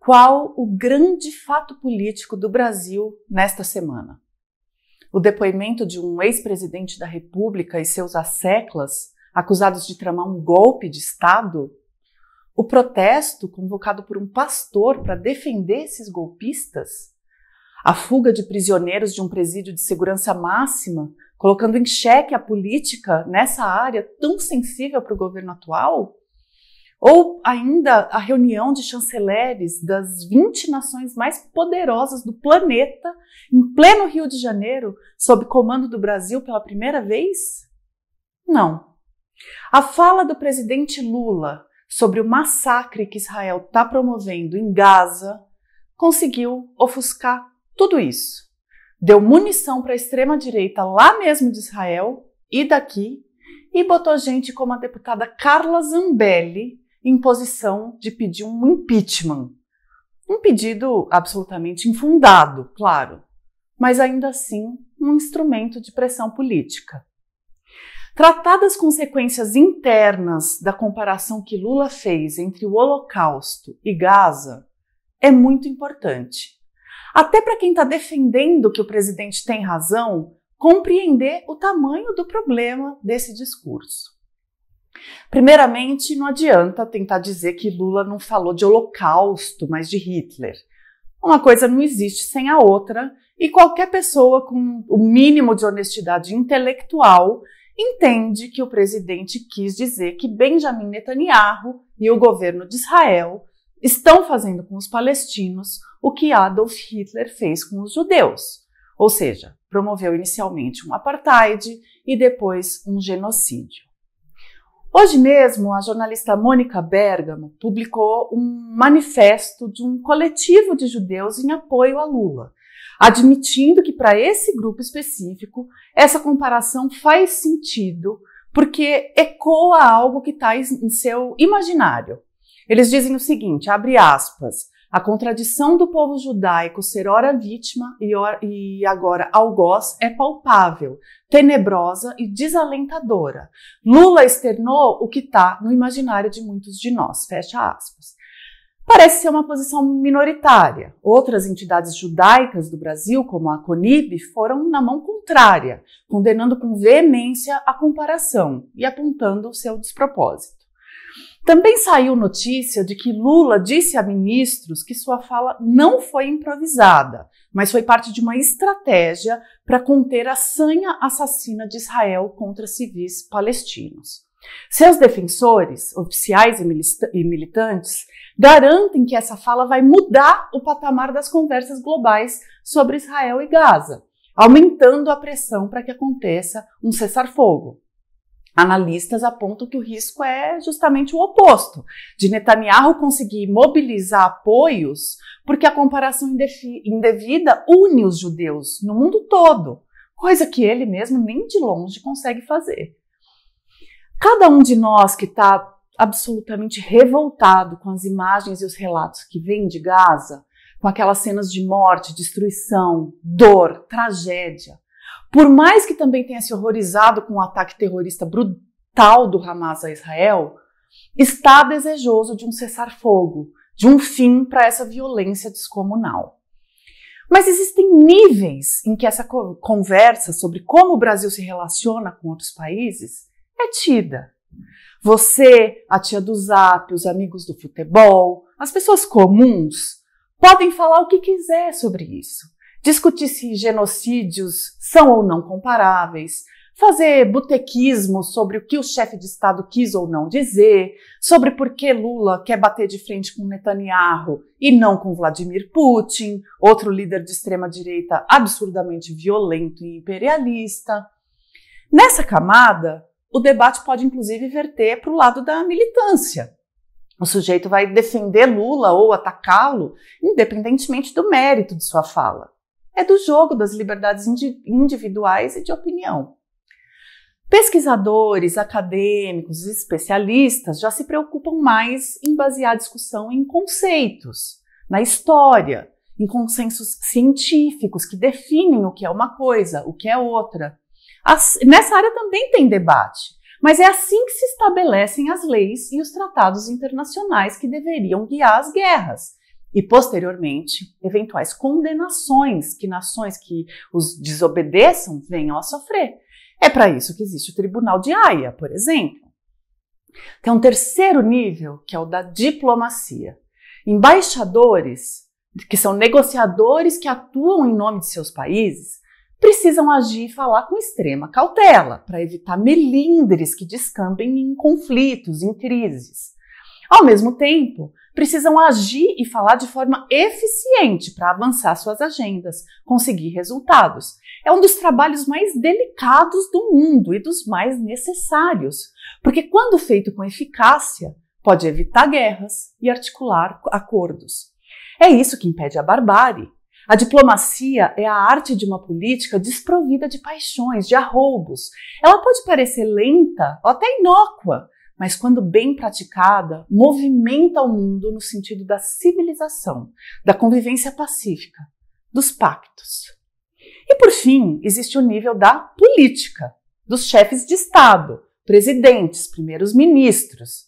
qual o grande fato político do Brasil nesta semana. O depoimento de um ex-presidente da República e seus asseclas, acusados de tramar um golpe de Estado? O protesto convocado por um pastor para defender esses golpistas? A fuga de prisioneiros de um presídio de segurança máxima, colocando em xeque a política nessa área tão sensível para o governo atual? Ou ainda a reunião de chanceleres das 20 nações mais poderosas do planeta, em pleno Rio de Janeiro, sob comando do Brasil pela primeira vez? Não. A fala do presidente Lula sobre o massacre que Israel está promovendo em Gaza conseguiu ofuscar tudo isso. Deu munição para a extrema-direita lá mesmo de Israel e daqui, e botou gente como a deputada Carla Zambelli em posição de pedir um impeachment. Um pedido absolutamente infundado, claro, mas ainda assim um instrumento de pressão política. Tratadas consequências internas da comparação que Lula fez entre o Holocausto e Gaza é muito importante. Até para quem está defendendo que o presidente tem razão, compreender o tamanho do problema desse discurso. Primeiramente, não adianta tentar dizer que Lula não falou de Holocausto, mas de Hitler. Uma coisa não existe sem a outra, e qualquer pessoa com o mínimo de honestidade intelectual entende que o presidente quis dizer que Benjamin Netanyahu e o governo de Israel estão fazendo com os palestinos o que Adolf Hitler fez com os judeus, ou seja, promoveu inicialmente um apartheid e depois um genocídio. Hoje mesmo, a jornalista Mônica Bergamo publicou um manifesto de um coletivo de judeus em apoio a Lula, admitindo que para esse grupo específico essa comparação faz sentido porque ecoa algo que está em seu imaginário. Eles dizem o seguinte, abre aspas, a contradição do povo judaico ser ora vítima e, ora, e agora algoz é palpável, tenebrosa e desalentadora. Lula externou o que está no imaginário de muitos de nós. Fecha aspas parece ser uma posição minoritária. Outras entidades judaicas do Brasil, como a CONIB, foram na mão contrária, condenando com veemência a comparação e apontando o seu despropósito. Também saiu notícia de que Lula disse a ministros que sua fala não foi improvisada, mas foi parte de uma estratégia para conter a sanha assassina de Israel contra civis palestinos. Seus defensores, oficiais e militantes, garantem que essa fala vai mudar o patamar das conversas globais sobre Israel e Gaza, aumentando a pressão para que aconteça um cessar-fogo. Analistas apontam que o risco é justamente o oposto, de Netanyahu conseguir mobilizar apoios, porque a comparação indevida une os judeus no mundo todo, coisa que ele mesmo nem de longe consegue fazer. Cada um de nós que está absolutamente revoltado com as imagens e os relatos que vêm de Gaza, com aquelas cenas de morte, destruição, dor, tragédia, por mais que também tenha se horrorizado com o ataque terrorista brutal do Hamas a Israel, está desejoso de um cessar-fogo, de um fim para essa violência descomunal. Mas existem níveis em que essa conversa sobre como o Brasil se relaciona com outros países é tida. Você, a tia do zap, os amigos do futebol, as pessoas comuns podem falar o que quiser sobre isso discutir se genocídios são ou não comparáveis, fazer botequismo sobre o que o chefe de Estado quis ou não dizer, sobre por que Lula quer bater de frente com Netanyahu e não com Vladimir Putin, outro líder de extrema-direita absurdamente violento e imperialista. Nessa camada, o debate pode inclusive verter para o lado da militância. O sujeito vai defender Lula ou atacá-lo, independentemente do mérito de sua fala é do jogo das liberdades individuais e de opinião. Pesquisadores, acadêmicos especialistas já se preocupam mais em basear a discussão em conceitos, na história, em consensos científicos que definem o que é uma coisa, o que é outra. As, nessa área também tem debate, mas é assim que se estabelecem as leis e os tratados internacionais que deveriam guiar as guerras, e, posteriormente, eventuais condenações que nações que os desobedeçam venham a sofrer. É para isso que existe o Tribunal de Haia, por exemplo. Tem é um terceiro nível, que é o da diplomacia. Embaixadores, que são negociadores que atuam em nome de seus países, precisam agir e falar com extrema cautela para evitar melindres que descambem em conflitos, em crises. Ao mesmo tempo, precisam agir e falar de forma eficiente para avançar suas agendas, conseguir resultados. É um dos trabalhos mais delicados do mundo e dos mais necessários, porque quando feito com eficácia, pode evitar guerras e articular acordos. É isso que impede a barbárie. A diplomacia é a arte de uma política desprovida de paixões, de arroubos. Ela pode parecer lenta ou até inócua, mas quando bem praticada, movimenta o mundo no sentido da civilização, da convivência pacífica, dos pactos. E por fim, existe o nível da política, dos chefes de Estado, presidentes, primeiros ministros.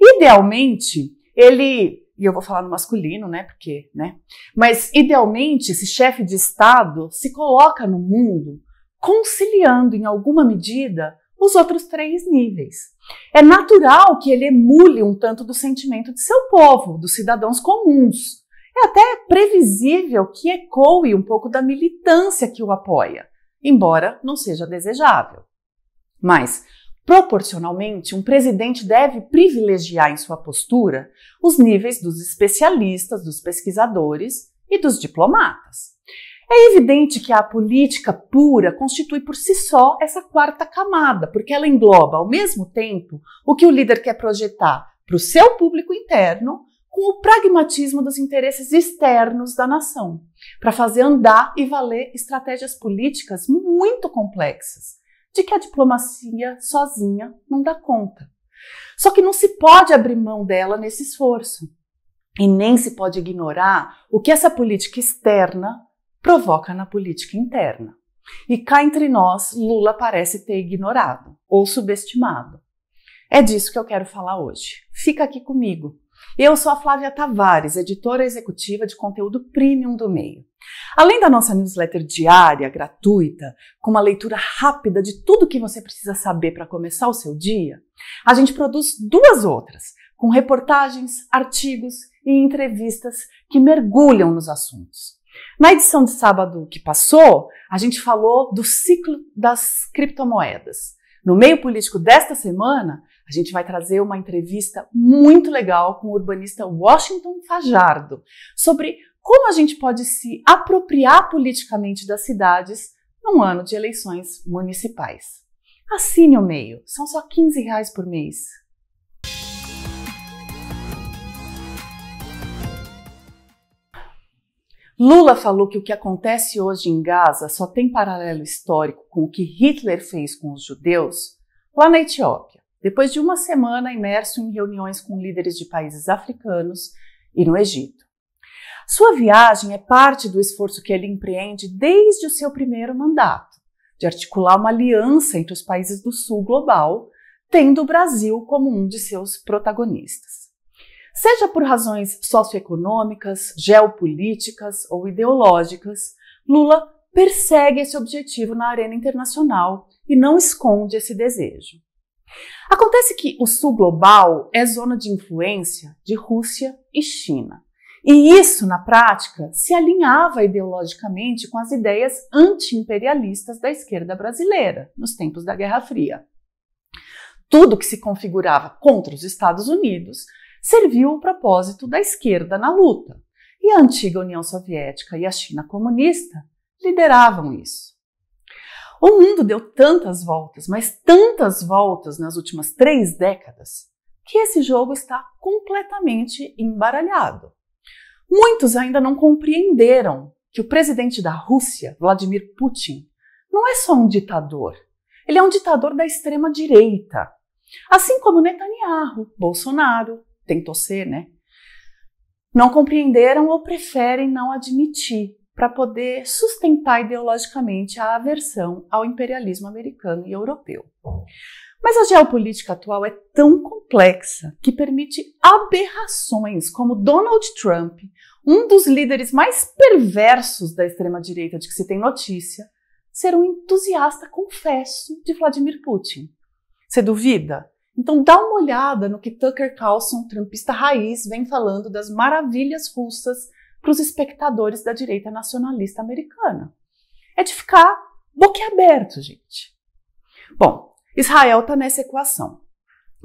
Idealmente, ele, e eu vou falar no masculino, né? Porque, né? Mas idealmente, esse chefe de Estado se coloca no mundo conciliando em alguma medida os outros três níveis. É natural que ele emule um tanto do sentimento de seu povo, dos cidadãos comuns. É até previsível que ecoe um pouco da militância que o apoia, embora não seja desejável. Mas, proporcionalmente, um presidente deve privilegiar em sua postura os níveis dos especialistas, dos pesquisadores e dos diplomatas. É evidente que a política pura constitui por si só essa quarta camada, porque ela engloba ao mesmo tempo o que o líder quer projetar para o seu público interno com o pragmatismo dos interesses externos da nação, para fazer andar e valer estratégias políticas muito complexas, de que a diplomacia sozinha não dá conta. Só que não se pode abrir mão dela nesse esforço. E nem se pode ignorar o que essa política externa provoca na política interna. E cá entre nós, Lula parece ter ignorado ou subestimado. É disso que eu quero falar hoje. Fica aqui comigo. Eu sou a Flávia Tavares, editora executiva de conteúdo premium do meio. Além da nossa newsletter diária, gratuita, com uma leitura rápida de tudo que você precisa saber para começar o seu dia, a gente produz duas outras, com reportagens, artigos e entrevistas que mergulham nos assuntos. Na edição de sábado que passou, a gente falou do ciclo das criptomoedas. No meio político desta semana, a gente vai trazer uma entrevista muito legal com o urbanista Washington Fajardo sobre como a gente pode se apropriar politicamente das cidades num ano de eleições municipais. Assine o meio, são só 15 reais por mês. Lula falou que o que acontece hoje em Gaza só tem paralelo histórico com o que Hitler fez com os judeus lá na Etiópia, depois de uma semana imerso em reuniões com líderes de países africanos e no Egito. Sua viagem é parte do esforço que ele empreende desde o seu primeiro mandato, de articular uma aliança entre os países do sul global, tendo o Brasil como um de seus protagonistas. Seja por razões socioeconômicas, geopolíticas ou ideológicas, Lula persegue esse objetivo na arena internacional e não esconde esse desejo. Acontece que o sul global é zona de influência de Rússia e China. E isso, na prática, se alinhava ideologicamente com as ideias anti-imperialistas da esquerda brasileira nos tempos da Guerra Fria. Tudo que se configurava contra os Estados Unidos serviu o propósito da esquerda na luta, e a antiga União Soviética e a China comunista lideravam isso. O mundo deu tantas voltas, mas tantas voltas nas últimas três décadas, que esse jogo está completamente embaralhado. Muitos ainda não compreenderam que o presidente da Rússia, Vladimir Putin, não é só um ditador, ele é um ditador da extrema direita, assim como Netanyahu, Bolsonaro, tentou ser, né? Não compreenderam ou preferem não admitir para poder sustentar ideologicamente a aversão ao imperialismo americano e europeu. Mas a geopolítica atual é tão complexa que permite aberrações como Donald Trump, um dos líderes mais perversos da extrema-direita de que se tem notícia, ser um entusiasta confesso de Vladimir Putin. Você duvida? Então dá uma olhada no que Tucker Carlson, trampista raiz, vem falando das maravilhas russas para os espectadores da direita nacionalista americana. É de ficar boquiaberto, gente. Bom, Israel está nessa equação.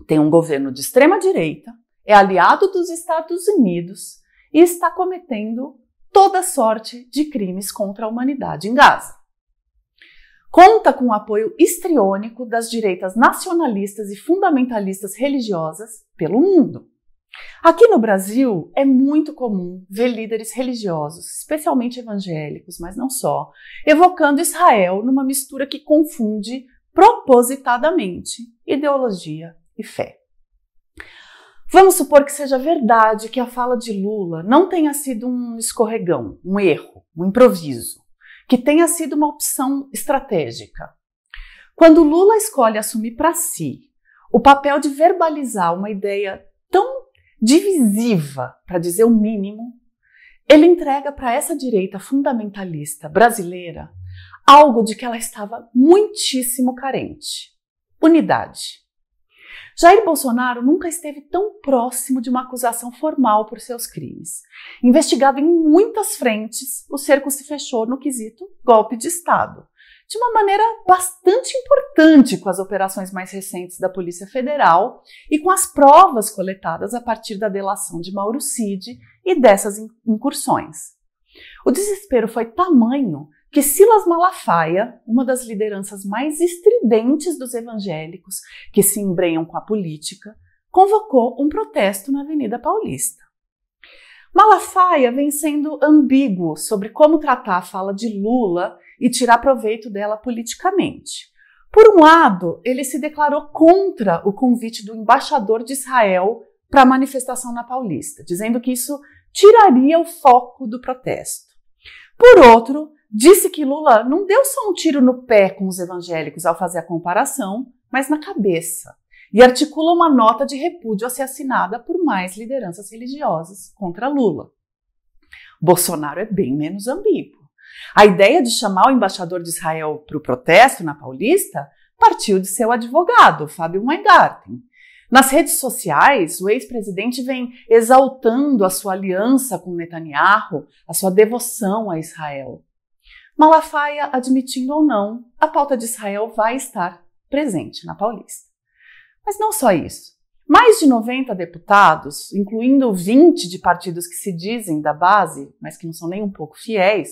Tem um governo de extrema direita, é aliado dos Estados Unidos e está cometendo toda sorte de crimes contra a humanidade em Gaza conta com o apoio histriônico das direitas nacionalistas e fundamentalistas religiosas pelo mundo. Aqui no Brasil é muito comum ver líderes religiosos, especialmente evangélicos, mas não só, evocando Israel numa mistura que confunde propositadamente ideologia e fé. Vamos supor que seja verdade que a fala de Lula não tenha sido um escorregão, um erro, um improviso que tenha sido uma opção estratégica. Quando Lula escolhe assumir para si o papel de verbalizar uma ideia tão divisiva, para dizer o mínimo, ele entrega para essa direita fundamentalista brasileira algo de que ela estava muitíssimo carente: unidade. Jair Bolsonaro nunca esteve tão próximo de uma acusação formal por seus crimes. Investigado em muitas frentes, o cerco se fechou no quesito golpe de Estado de uma maneira bastante importante com as operações mais recentes da Polícia Federal e com as provas coletadas a partir da delação de Mauro Cid e dessas incursões. O desespero foi tamanho que Silas Malafaia, uma das lideranças mais estridentes dos evangélicos que se embrenham com a política, convocou um protesto na Avenida Paulista. Malafaia vem sendo ambíguo sobre como tratar a fala de Lula e tirar proveito dela politicamente. Por um lado, ele se declarou contra o convite do embaixador de Israel para a manifestação na Paulista, dizendo que isso tiraria o foco do protesto. Por outro, disse que Lula não deu só um tiro no pé com os evangélicos ao fazer a comparação, mas na cabeça, e articula uma nota de repúdio a ser assinada por mais lideranças religiosas contra Lula. Bolsonaro é bem menos ambíguo. A ideia de chamar o embaixador de Israel para o protesto na Paulista partiu de seu advogado, Fábio Weingarten. Nas redes sociais, o ex-presidente vem exaltando a sua aliança com Netanyahu, a sua devoção a Israel. Malafaia, admitindo ou não, a pauta de Israel vai estar presente na Paulista. Mas não só isso. Mais de 90 deputados, incluindo 20 de partidos que se dizem da base, mas que não são nem um pouco fiéis,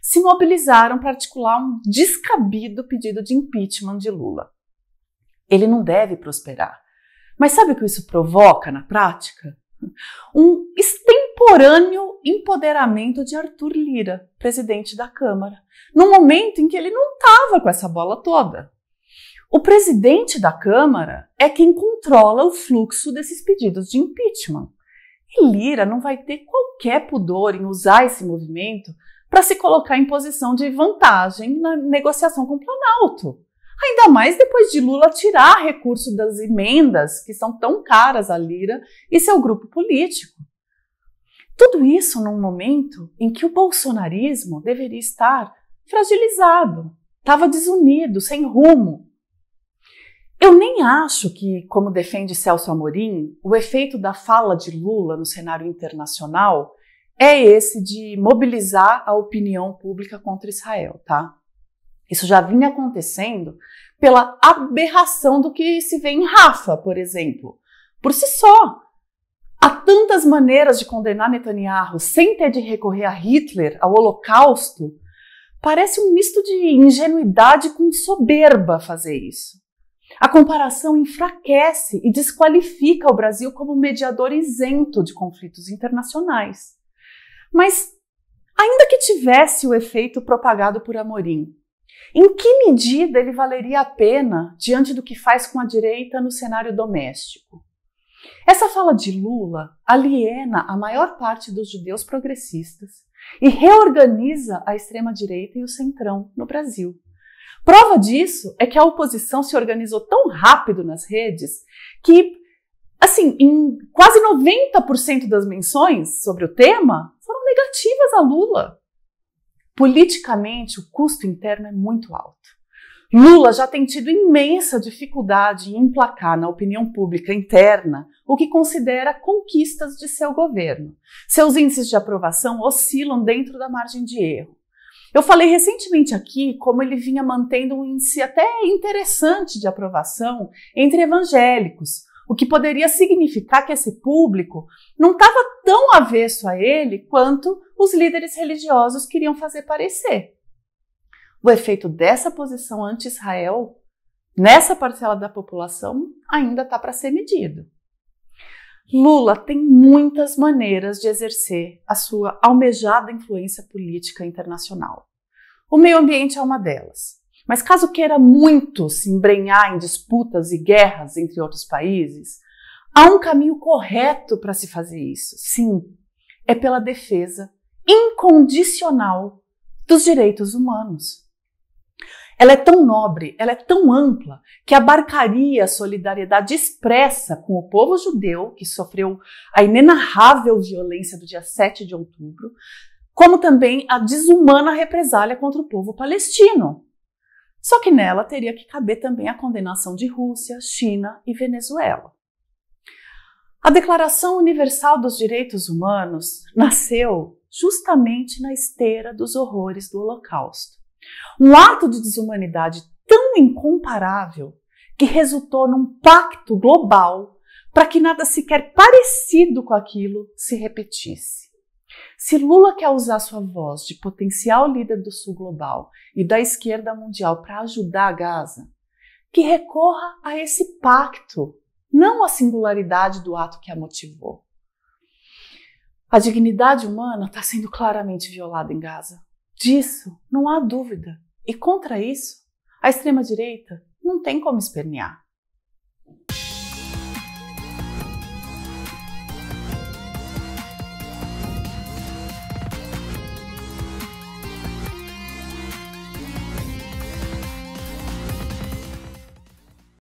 se mobilizaram para articular um descabido pedido de impeachment de Lula. Ele não deve prosperar. Mas sabe o que isso provoca na prática? um extemporâneo empoderamento de Arthur Lira, presidente da Câmara, no momento em que ele não estava com essa bola toda. O presidente da Câmara é quem controla o fluxo desses pedidos de impeachment. E Lira não vai ter qualquer pudor em usar esse movimento para se colocar em posição de vantagem na negociação com o Planalto. Ainda mais depois de Lula tirar recurso das emendas que são tão caras à Lira e seu grupo político. Tudo isso num momento em que o bolsonarismo deveria estar fragilizado, estava desunido, sem rumo. Eu nem acho que, como defende Celso Amorim, o efeito da fala de Lula no cenário internacional é esse de mobilizar a opinião pública contra Israel, tá? Isso já vinha acontecendo pela aberração do que se vê em Rafa, por exemplo. Por si só. Há tantas maneiras de condenar Netanyahu sem ter de recorrer a Hitler, ao Holocausto. Parece um misto de ingenuidade com soberba fazer isso. A comparação enfraquece e desqualifica o Brasil como mediador isento de conflitos internacionais. Mas, ainda que tivesse o efeito propagado por Amorim, em que medida ele valeria a pena diante do que faz com a direita no cenário doméstico? Essa fala de Lula aliena a maior parte dos judeus progressistas e reorganiza a extrema-direita e o centrão no Brasil. Prova disso é que a oposição se organizou tão rápido nas redes que, assim, em quase 90% das menções sobre o tema foram negativas a Lula. Politicamente, o custo interno é muito alto. Lula já tem tido imensa dificuldade em emplacar na opinião pública interna o que considera conquistas de seu governo. Seus índices de aprovação oscilam dentro da margem de erro. Eu falei recentemente aqui como ele vinha mantendo um índice até interessante de aprovação entre evangélicos, o que poderia significar que esse público não estava tão avesso a ele quanto os líderes religiosos queriam fazer parecer. O efeito dessa posição anti-Israel nessa parcela da população ainda está para ser medido. Lula tem muitas maneiras de exercer a sua almejada influência política internacional. O meio ambiente é uma delas. Mas caso queira muito se embrenhar em disputas e guerras entre outros países, há um caminho correto para se fazer isso. Sim, é pela defesa incondicional dos direitos humanos. Ela é tão nobre, ela é tão ampla, que abarcaria a solidariedade expressa com o povo judeu, que sofreu a inenarrável violência do dia 7 de outubro, como também a desumana represália contra o povo palestino, só que nela teria que caber também a condenação de Rússia, China e Venezuela. A Declaração Universal dos Direitos Humanos nasceu justamente na esteira dos horrores do Holocausto. Um ato de desumanidade tão incomparável que resultou num pacto global para que nada sequer parecido com aquilo se repetisse. Se Lula quer usar sua voz de potencial líder do Sul global e da esquerda mundial para ajudar Gaza, que recorra a esse pacto, não à singularidade do ato que a motivou. A dignidade humana está sendo claramente violada em Gaza. Disso não há dúvida. E contra isso, a extrema-direita não tem como espernear.